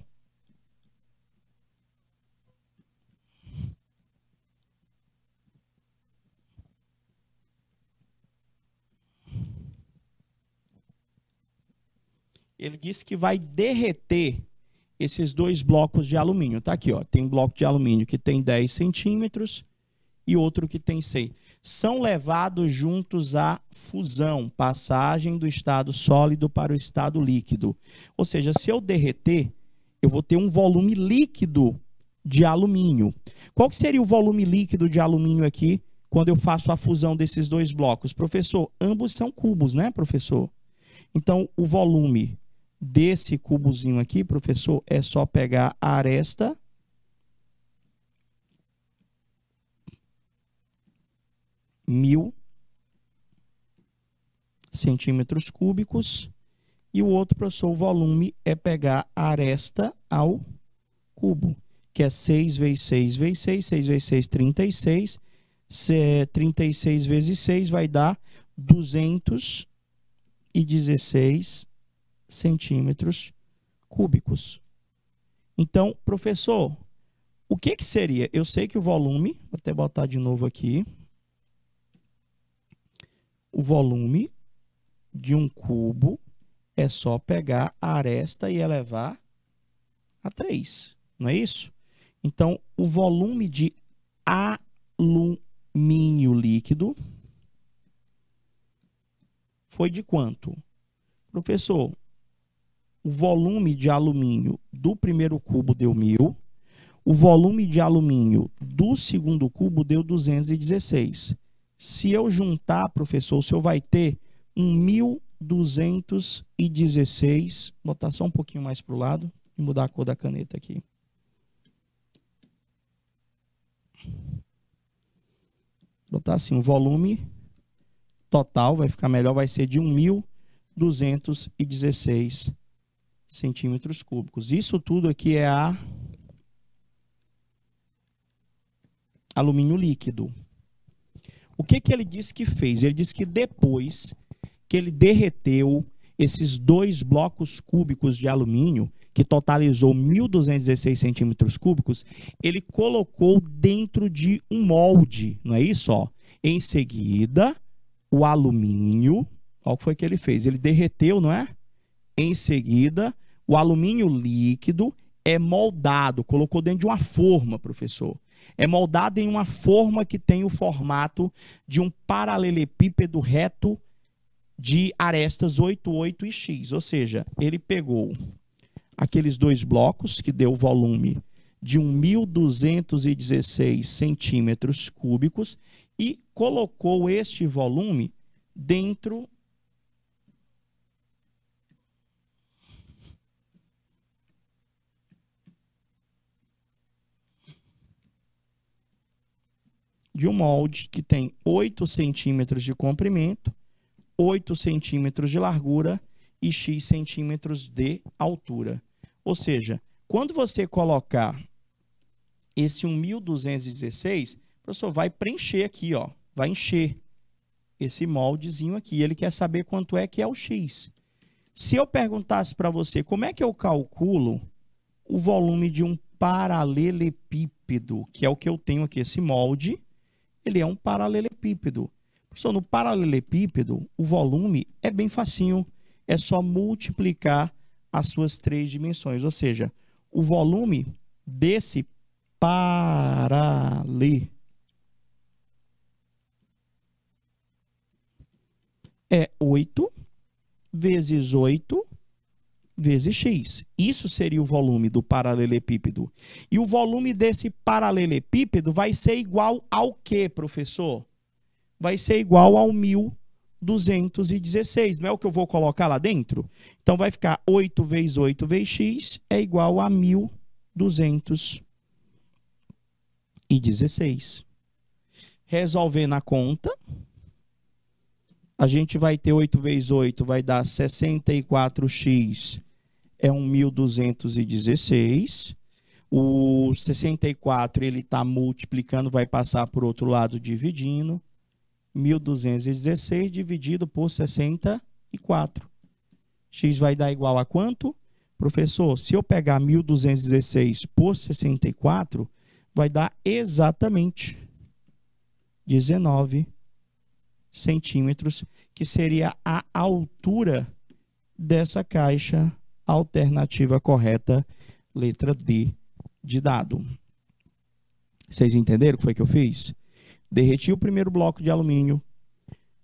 ele disse que vai derreter esses dois blocos de alumínio. Tá aqui, ó. Tem um bloco de alumínio que tem 10 centímetros e outro que tem 6. São levados juntos à fusão, passagem do estado sólido para o estado líquido. Ou seja, se eu derreter, eu vou ter um volume líquido de alumínio. Qual seria o volume líquido de alumínio aqui quando eu faço a fusão desses dois blocos? Professor, ambos são cubos, né, professor? Então, o volume desse cubozinho aqui, professor, é só pegar a aresta. Mil centímetros cúbicos. E o outro, professor, o volume é pegar a aresta ao cubo, que é 6 vezes 6 vezes 6, 6 vezes 6, 36. 36 vezes 6 vai dar 216 centímetros cúbicos. Então, professor, o que, que seria? Eu sei que o volume, vou até botar de novo aqui, o volume de um cubo é só pegar a aresta e elevar a 3, não é isso? Então, o volume de alumínio líquido foi de quanto? Professor, o volume de alumínio do primeiro cubo deu 1.000, o volume de alumínio do segundo cubo deu 216. Se eu juntar, professor, o senhor vai ter 1.216, botar só um pouquinho mais para o lado e mudar a cor da caneta aqui. Botar assim, o volume total vai ficar melhor, vai ser de 1.216 centímetros cúbicos. Isso tudo aqui é a alumínio líquido. O que, que ele disse que fez? Ele disse que depois que ele derreteu esses dois blocos cúbicos de alumínio, que totalizou 1.216 centímetros cúbicos, ele colocou dentro de um molde, não é isso? Ó? Em seguida, o alumínio, olha o que foi que ele fez? Ele derreteu, não é? Em seguida, o alumínio líquido é moldado, colocou dentro de uma forma, professor. É moldado em uma forma que tem o formato de um paralelepípedo reto de arestas 88 e X. Ou seja, ele pegou aqueles dois blocos que deu o volume de 1.216 centímetros cúbicos e colocou este volume dentro de um molde que tem 8 centímetros de comprimento, 8 centímetros de largura e x centímetros de altura. Ou seja, quando você colocar esse 1216, o professor vai preencher aqui, ó, vai encher esse moldezinho aqui. Ele quer saber quanto é que é o x. Se eu perguntasse para você como é que eu calculo o volume de um paralelepípedo, que é o que eu tenho aqui, esse molde, ele é um paralelepípedo. Só no paralelepípedo, o volume é bem facinho, é só multiplicar as suas três dimensões, ou seja, o volume desse paralê é 8 vezes 8 vezes x. Isso seria o volume do paralelepípedo. E o volume desse paralelepípedo vai ser igual ao quê, professor? Vai ser igual ao 1216. Não é o que eu vou colocar lá dentro? Então vai ficar 8 vezes 8 vezes x é igual a 1216. Resolver na conta a gente vai ter 8 vezes 8, vai dar 64x é um 1216. O 64 ele está multiplicando, vai passar por outro lado dividindo. 1216 dividido por 64. X vai dar igual a quanto? Professor, se eu pegar 1216 por 64, vai dar exatamente 19 centímetros, que seria a altura dessa caixa Alternativa correta, letra D de dado. Vocês entenderam o que foi que eu fiz? Derreti o primeiro bloco de alumínio,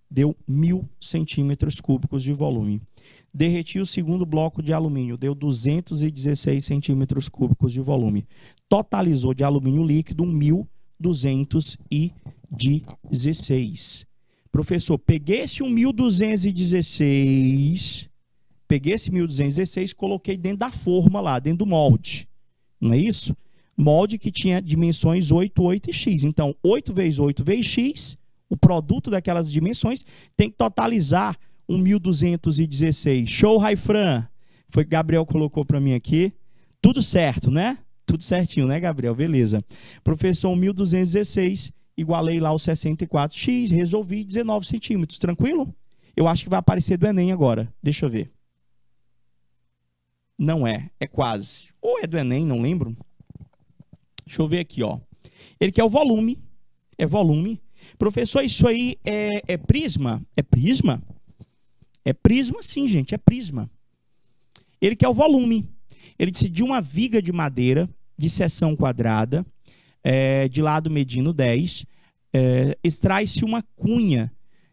deu mil centímetros cúbicos de volume. Derreti o segundo bloco de alumínio, deu 216 centímetros cúbicos de volume. Totalizou de alumínio líquido 1.216. Professor, peguei esse 1.216 Peguei esse 1216, coloquei dentro da forma lá, dentro do molde. Não é isso? Molde que tinha dimensões 8, 8 e x. Então, 8 vezes 8 vezes x, o produto daquelas dimensões, tem que totalizar um 1216. Show, Raifran! Foi que Gabriel colocou para mim aqui. Tudo certo, né? Tudo certinho, né, Gabriel? Beleza. Professor, 1216, igualei lá o 64x, resolvi 19 centímetros, tranquilo? Eu acho que vai aparecer do Enem agora. Deixa eu ver. Não é, é quase. Ou é do Enem, não lembro. Deixa eu ver aqui, ó. Ele quer o volume. É volume. Professor, isso aí é, é prisma? É prisma? É prisma, sim, gente, é prisma. Ele quer o volume. Ele disse de uma viga de madeira de seção quadrada, é, de lado medindo 10, é, extrai-se uma cunha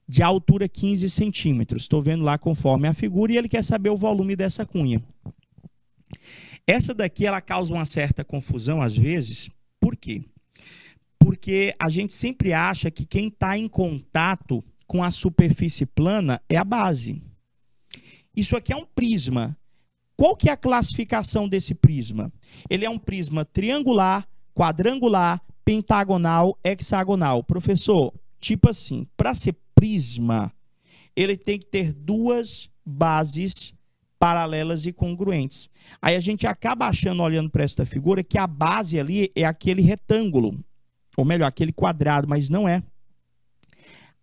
de altura 15 centímetros. Estou vendo lá conforme a figura e ele quer saber o volume dessa cunha. Essa daqui ela causa uma certa confusão às vezes. Por quê? Porque a gente sempre acha que quem está em contato com a superfície plana é a base. Isso aqui é um prisma. Qual que é a classificação desse prisma? Ele é um prisma triangular, quadrangular, pentagonal, hexagonal. Professor, tipo assim, para ser prisma, ele tem que ter duas bases paralelas e congruentes. Aí a gente acaba achando, olhando para esta figura, que a base ali é aquele retângulo, ou melhor, aquele quadrado, mas não é.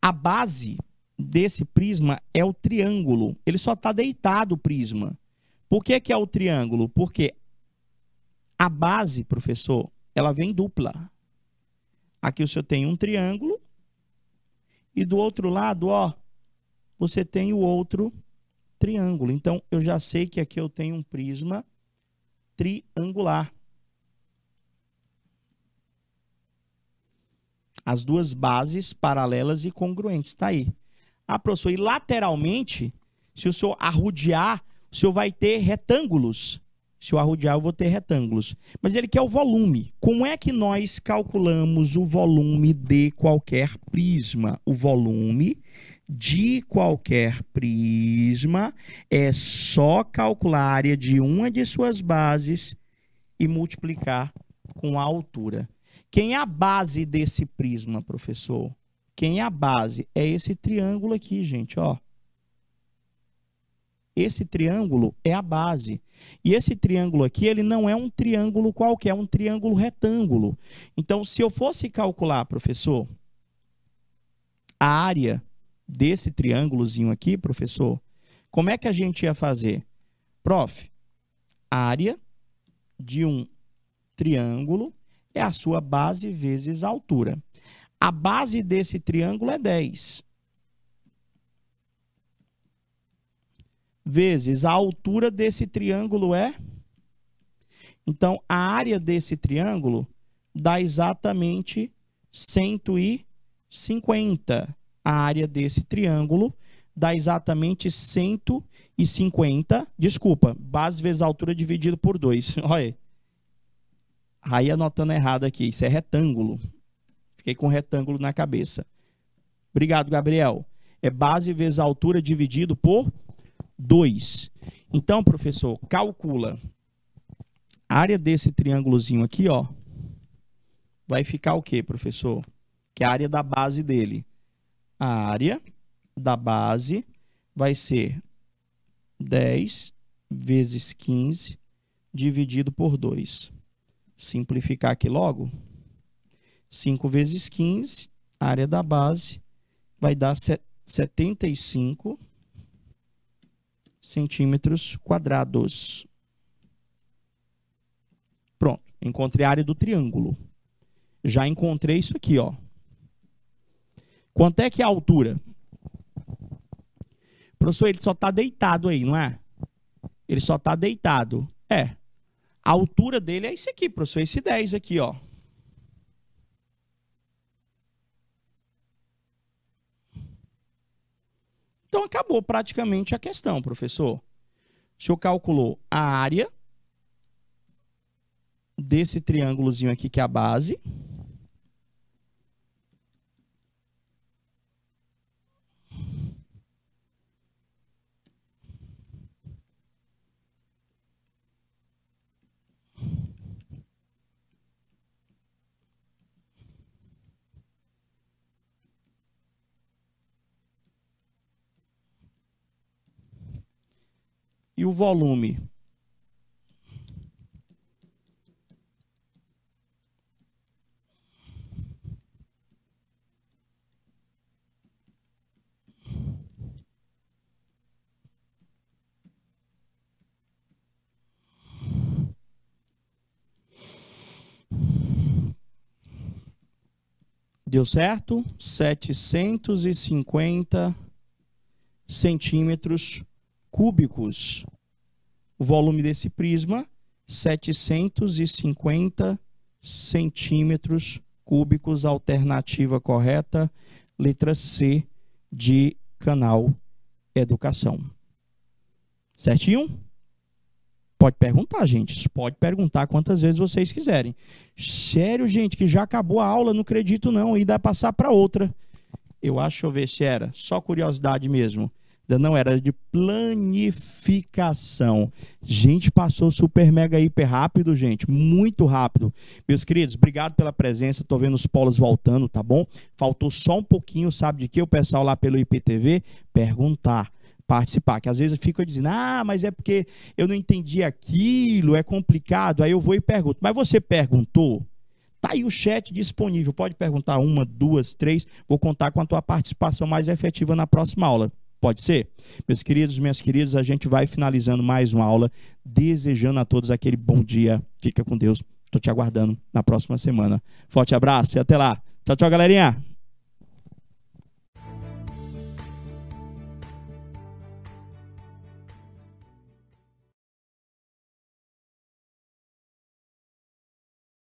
A base desse prisma é o triângulo. Ele só está deitado o prisma. Por que, que é o triângulo? Porque a base, professor, ela vem dupla. Aqui o senhor tem um triângulo e do outro lado, ó, você tem o outro triângulo triângulo. Então, eu já sei que aqui eu tenho um prisma triangular. As duas bases paralelas e congruentes, está aí. Ah, professor, e lateralmente, se o senhor arrudiar, o senhor vai ter retângulos. Se eu arrudiar, eu vou ter retângulos. Mas ele quer o volume. Como é que nós calculamos o volume de qualquer prisma? O volume de qualquer prisma, é só calcular a área de uma de suas bases e multiplicar com a altura. Quem é a base desse prisma, professor? Quem é a base? É esse triângulo aqui, gente, ó. Esse triângulo é a base. E esse triângulo aqui, ele não é um triângulo qualquer, é um triângulo retângulo. Então, se eu fosse calcular, professor, a área desse triângulozinho aqui, professor, como é que a gente ia fazer? Prof, área de um triângulo é a sua base vezes a altura. A base desse triângulo é 10. Vezes a altura desse triângulo é. Então, a área desse triângulo dá exatamente 150 a área desse triângulo dá exatamente 150, desculpa, base vezes altura dividido por 2. Olha aí. Aí anotando errado aqui, isso é retângulo. Fiquei com retângulo na cabeça. Obrigado, Gabriel. É base vezes altura dividido por 2. Então, professor, calcula a área desse triângulozinho aqui, ó. Vai ficar o quê, professor? Que é a área da base dele a área da base vai ser 10 vezes 15 dividido por 2. Simplificar aqui logo. 5 vezes 15, a área da base, vai dar 75 centímetros quadrados. Pronto, encontrei a área do triângulo. Já encontrei isso aqui, ó. Quanto é que é a altura? Professor, ele só está deitado aí, não é? Ele só está deitado. É. A altura dele é isso aqui, professor. Esse 10 aqui, ó. Então acabou praticamente a questão, professor. O senhor calculou a área desse triângulozinho aqui que é a base. e o volume. Deu certo? 750 centímetros cúbicos. O volume desse prisma, 750 centímetros cúbicos. Alternativa correta, letra C de canal Educação. Certinho? Pode perguntar, gente. Pode perguntar quantas vezes vocês quiserem. Sério, gente, que já acabou a aula, não acredito não. E dá passar para outra. Eu acho, deixa eu ver se era. Só curiosidade mesmo. Ainda não era de planificação. Gente, passou super mega hiper rápido, gente, muito rápido. Meus queridos, obrigado pela presença. Tô vendo os polos voltando, tá bom? Faltou só um pouquinho, sabe de que o pessoal lá pelo IPTV perguntar participar, que às vezes fica dizendo: "Ah, mas é porque eu não entendi aquilo, é complicado". Aí eu vou e pergunto: "Mas você perguntou?" Tá aí o chat disponível. Pode perguntar uma, duas, três. Vou contar com a tua participação mais efetiva na próxima aula. Pode ser? Meus queridos, minhas queridas, a gente vai finalizando mais uma aula, desejando a todos aquele bom dia. Fica com Deus. Estou te aguardando na próxima semana. Forte abraço e até lá. Tchau, tchau, galerinha.